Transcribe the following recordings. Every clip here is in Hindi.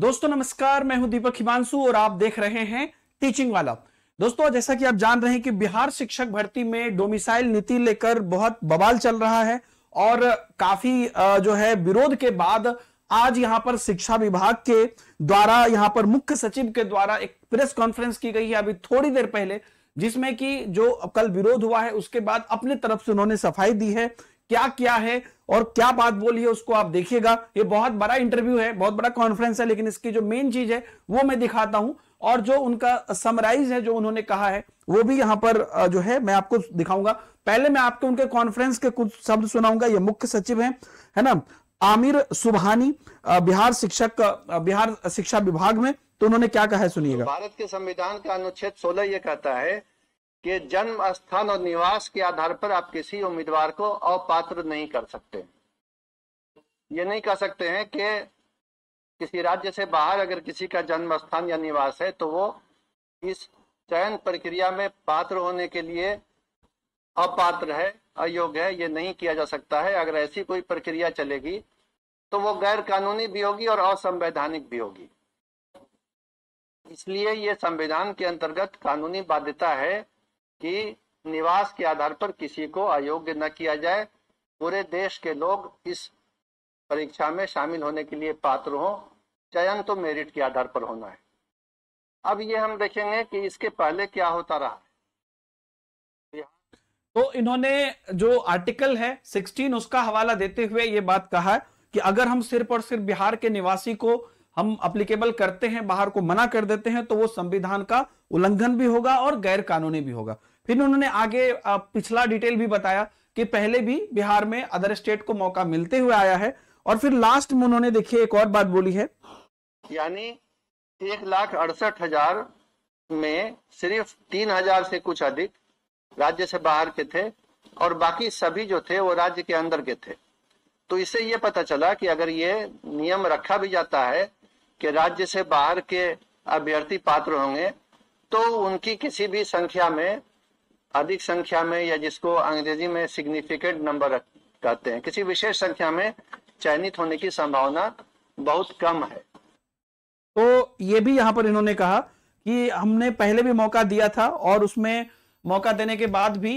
दोस्तों नमस्कार मैं हूं दीपक हिमांशु और आप देख रहे हैं टीचिंग वाला दोस्तों जैसा कि आप जान रहे हैं कि बिहार शिक्षक भर्ती में डोमिसाइल नीति लेकर बहुत बवाल चल रहा है और काफी जो है विरोध के बाद आज यहां पर शिक्षा विभाग के द्वारा यहां पर मुख्य सचिव के द्वारा एक प्रेस कॉन्फ्रेंस की गई है अभी थोड़ी देर पहले जिसमें कि जो कल विरोध हुआ है उसके बाद अपने तरफ से उन्होंने सफाई दी है क्या किया है और क्या बात बोली है उसको आप देखिएगा ये बहुत बड़ा इंटरव्यू है बहुत बड़ा कॉन्फ्रेंस है लेकिन इसकी जो मेन चीज है वो मैं दिखाता हूं और जो उनका समराइज है जो उन्होंने कहा है वो भी यहां पर जो है मैं आपको दिखाऊंगा पहले मैं आपको उनके कॉन्फ्रेंस के कुछ शब्द सुनाऊंगा ये मुख्य सचिव है है ना आमिर सुबहानी बिहार शिक्षक बिहार शिक्षा विभाग में तो उन्होंने क्या कहा है सुनिएगा भारत के संविधान का अनुच्छेद सोलह ये कहता है कि जन्म स्थान और निवास के आधार पर आप किसी उम्मीदवार को अपात्र नहीं कर सकते ये नहीं कह सकते हैं कि किसी राज्य से बाहर अगर किसी का जन्म स्थान या निवास है तो वो इस चयन प्रक्रिया में पात्र होने के लिए अपात्र है अयोग्य है ये नहीं किया जा सकता है अगर ऐसी कोई प्रक्रिया चलेगी तो वो गैर कानूनी भी होगी और असंवैधानिक भी होगी इसलिए ये संविधान के अंतर्गत कानूनी बाध्यता है कि निवास के आधार पर किसी को अयोग्य न किया जाए पूरे देश के लोग इस परीक्षा में शामिल होने के लिए पात्र हों चयन तो मेरिट के आधार पर होना है अब ये हम देखेंगे कि इसके पहले क्या होता रहा तो इन्होंने जो आर्टिकल है 16 उसका हवाला देते हुए ये बात कहा कि अगर हम सिर्फ और सिर्फ बिहार के निवासी को हम अप्लीकेबल करते हैं बाहर को मना कर देते हैं तो वो संविधान का उल्लंघन भी होगा और गैर कानूनी भी होगा फिर उन्होंने आगे पिछला डिटेल भी बताया कि पहले भी बिहार में अदर स्टेट को मौका मिलते हुए आया है और फिर लास्ट में उन्होंने देखिए एक और बात बोली है यानी एक लाख अड़सठ हजार में सिर्फ तीन हजार से कुछ अधिक राज्य से बाहर के थे और बाकी सभी जो थे वो राज्य के अंदर के थे तो इससे ये पता चला कि अगर ये नियम रखा भी जाता है कि राज्य से बाहर के अभ्यर्थी पात्र होंगे तो उनकी किसी भी संख्या में अधिक संख्या में या जिसको अंग्रेजी में सिग्निफिकेंट नंबर कहते हैं किसी विशेष संख्या में चयनित होने की संभावना बहुत कम है तो ये भी यहां पर इन्होंने कहा कि हमने पहले भी मौका दिया था और उसमें मौका देने के बाद भी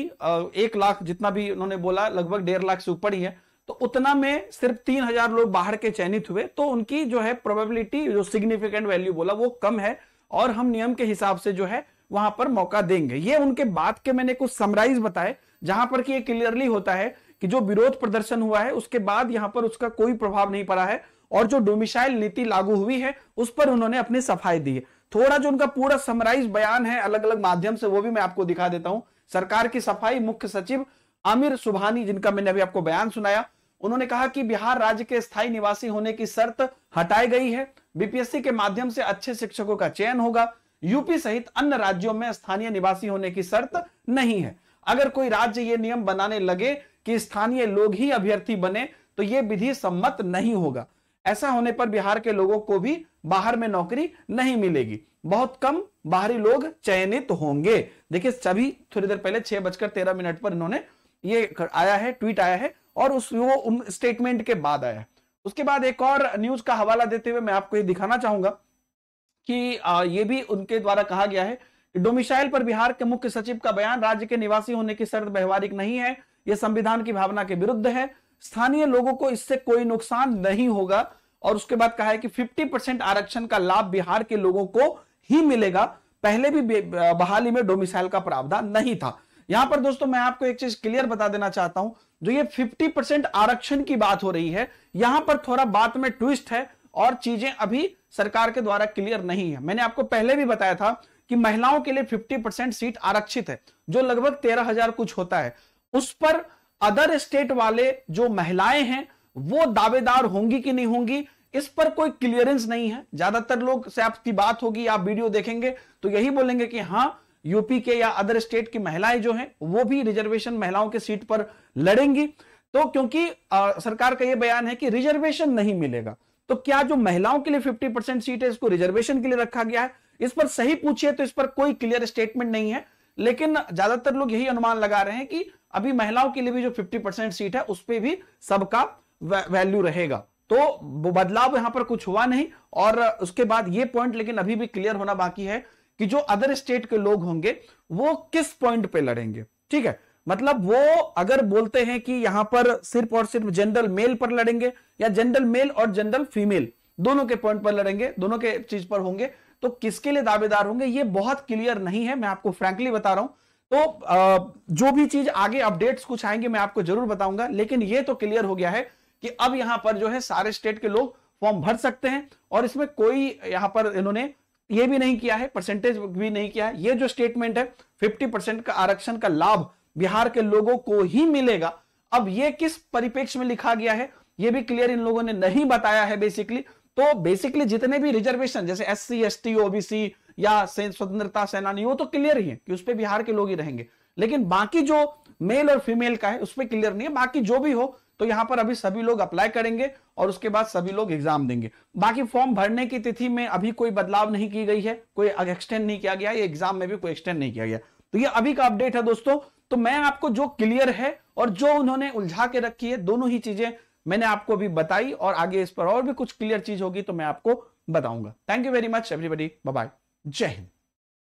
एक लाख जितना भी उन्होंने बोला लगभग डेढ़ लाख से ऊपर ही है तो उतना में सिर्फ तीन हजार लोग बाहर के चयनित हुए तो उनकी जो है प्रोबेबिलिटी जो सिग्निफिकेंट वैल्यू बोला वो कम है और हम नियम के हिसाब से जो है वहां पर मौका देंगे ये उनके बात के मैंने कुछ समराइज बताए जहां पर कि ये क्लियरली होता है कि जो विरोध प्रदर्शन हुआ है उसके बाद यहां पर उसका कोई प्रभाव नहीं पड़ा है और जो डोमिसाइल नीति लागू हुई है उस पर उन्होंने अपनी सफाई दी है थोड़ा जो उनका पूरा समराइज बयान है अलग अलग माध्यम से वो भी मैं आपको दिखा देता हूं सरकार की सफाई मुख्य सचिव आमिर सुबहानी जिनका मैंने अभी आपको बयान सुनाया उन्होंने कहा कि बिहार राज्य के स्थायी निवासी होने की शर्त हटाई गई है बीपीएससी के माध्यम से अच्छे शिक्षकों का चयन होगा यूपी सहित अन्य राज्यों में स्थानीय निवासी होने की शर्त नहीं है अगर कोई राज्य ये नियम बनाने लगे कि स्थानीय लोग ही अभ्यर्थी बने तो ये विधि सम्मत नहीं होगा ऐसा होने पर बिहार के लोगों को भी बाहर में नौकरी नहीं मिलेगी बहुत कम बाहरी लोग चयनित होंगे देखिए सभी थोड़ी देर पहले छह बजकर तेरह मिनट पर इन्होंने ये आया है ट्वीट आया है और उस वो स्टेटमेंट के बाद आया उसके बाद एक और न्यूज का हवाला देते हुए मैं आपको ये दिखाना चाहूंगा कि ये भी उनके द्वारा कहा गया है डोमिसाइल पर बिहार के मुख्य सचिव का बयान राज्य के निवासी होने की शर्त व्यवहारिक नहीं है यह संविधान की भावना के विरुद्ध है स्थानीय लोगों को इससे कोई नुकसान नहीं होगा और उसके बाद कहा है कि 50 परसेंट आरक्षण का लाभ बिहार के लोगों को ही मिलेगा पहले भी बहाली में डोमिसाइल का प्रावधान नहीं था यहां पर दोस्तों मैं आपको एक चीज क्लियर बता देना चाहता हूं जो ये 50 परसेंट आरक्षण की बात हो रही है यहां पर थोड़ा बात में ट्विस्ट है और चीजें अभी सरकार के द्वारा क्लियर नहीं है मैंने आपको पहले भी बताया था कि महिलाओं के लिए 50% सीट आरक्षित है जो लगभग तेरह हजार कुछ होता है उस पर अदर स्टेट वाले जो महिलाएं हैं वो दावेदार होंगी कि नहीं होंगी इस पर कोई क्लियरेंस नहीं है ज्यादातर लोग से आपकी बात होगी आप वीडियो देखेंगे तो यही बोलेंगे कि हाँ यूपी के या अदर स्टेट की महिलाएं जो हैं वो भी रिजर्वेशन महिलाओं के सीट पर लड़ेंगी तो क्योंकि आ, सरकार का यह बयान है कि रिजर्वेशन नहीं मिलेगा तो क्या जो महिलाओं के लिए 50 परसेंट सीट है इसको रिजर्वेशन के लिए रखा गया है इस पर सही पूछिए तो इस पर कोई क्लियर स्टेटमेंट नहीं है लेकिन ज्यादातर लोग यही अनुमान लगा रहे हैं कि अभी महिलाओं के लिए भी जो 50 परसेंट सीट है उस पर भी सबका वैल्यू रहेगा तो बदलाव यहां पर कुछ हुआ नहीं और उसके बाद ये पॉइंट लेकिन अभी भी क्लियर होना बाकी है कि जो अदर स्टेट के लोग होंगे वो किस पॉइंट पे लड़ेंगे ठीक है मतलब वो अगर बोलते हैं कि यहां पर सिर्फ और सिर्फ जनरल मेल पर लड़ेंगे या जनरल मेल और जनरल फीमेल दोनों के पॉइंट पर लड़ेंगे दोनों के चीज पर होंगे तो किसके लिए दावेदार होंगे ये बहुत क्लियर नहीं है मैं आपको फ्रेंकली बता रहा हूं तो जो भी चीज आगे अपडेट्स कुछ आएंगे मैं आपको जरूर बताऊंगा लेकिन ये तो क्लियर हो गया है कि अब यहां पर जो है सारे स्टेट के लोग फॉर्म भर सकते हैं और इसमें कोई यहां पर इन्होंने ये भी नहीं किया है परसेंटेज भी नहीं किया है ये जो स्टेटमेंट है 50 परसेंट का आरक्षण का लाभ बिहार के लोगों को ही मिलेगा अब यह किस परिपेक्ष में लिखा गया है यह भी क्लियर इन लोगों ने नहीं बताया है बेसिकली तो बेसिकली जितने भी रिजर्वेशन जैसे S C S T OBC या स्वतंत्रता सेनानी वो तो क्लियर ही है कि उस पर बिहार के लोग ही रहेंगे लेकिन बाकी जो मेल और फीमेल का है उस पर क्लियर नहीं है बाकी जो भी हो तो यहां पर अभी सभी लोग अप्लाई करेंगे और उसके बाद सभी लोग एग्जाम देंगे बाकी फॉर्म भरने की तिथि में अभी कोई बदलाव नहीं की गई है कोई एक्सटेंड नहीं किया गया एग्जाम में भी कोई एक्सटेंड नहीं किया गया तो ये अभी का अपडेट है दोस्तों तो मैं आपको जो क्लियर है और जो उन्होंने उलझा के रखी है दोनों ही चीजें मैंने आपको अभी बताई और आगे इस पर और भी कुछ क्लियर चीज होगी तो मैं आपको बताऊंगा thank you very much everybody bye जय हिंद